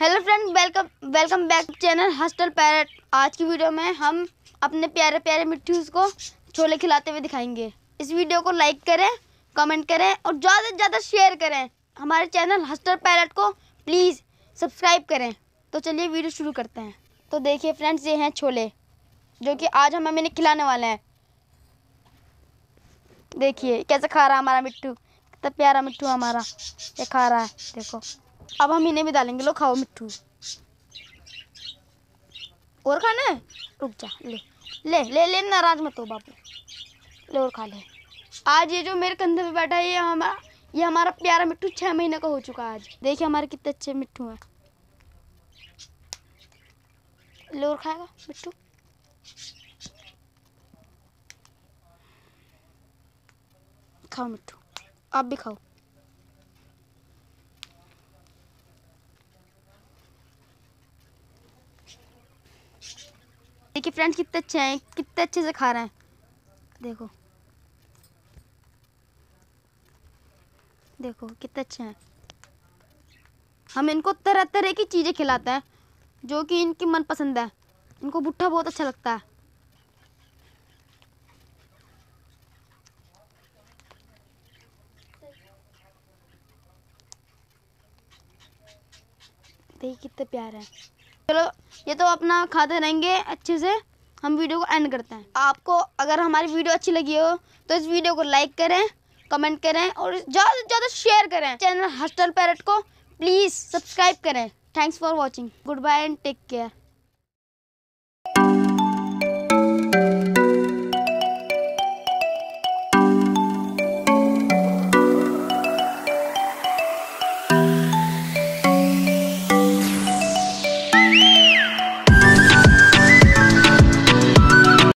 hello friend welcome welcome back channel hostel parrot आज की video में हम अपने प्यारे प्यारे मिट्टी को छोले खिलाते हुए दिखाएंगे इस वीडियो को लाइक करें कमेंट करें और ज़्यादा से ज़्यादा शेयर करें हमारे चैनल हॉस्टल पैरट को प्लीज़ सब्सक्राइब करें तो चलिए वीडियो शुरू करते हैं तो देखिए फ्रेंड्स ये हैं छोले जो कि आज हमें मैंने खिलाने वाले हैं देखिए कैसे खा रहा हमारा मिट्टू कितना प्यारा मिट्टू हमारा ये खा रहा है देखो अब हम इन्हें भी डालेंगे लो खाओ मिट्टू और खाना है रुक जा ले ले ले ले नाराज मत हो बापू ले और खा ले आज ये जो मेरे कंधे पे बैठा है ये हमारा ये हमारा प्यारा मिट्टू छः महीने का हो चुका है आज देखिए हमारे कितने अच्छे मिट्टू हैं ले और खाएगा मिट्टू खाओ मिट्टू आप भी खाओ देखिए फ्रेंड्स कितने अच्छे हैं कितने अच्छे से खा रहे हैं देखो देखो कितने अच्छे हैं हम इनको तरह तरह की चीज़ें खिलाते हैं जो कि इनकी मनपसंद है इनको भुट्टा बहुत अच्छा लगता है देखिए कितने प्यारे हैं चलो ये तो अपना खाते रहेंगे अच्छे से हम वीडियो को एंड करते हैं आपको अगर हमारी वीडियो अच्छी लगी हो तो इस वीडियो को लाइक करें कमेंट करें और ज़्यादा से ज़्यादा शेयर करें चैनल हस्टल पैरट को प्लीज़ सब्सक्राइब करें thanks for watching goodbye and take care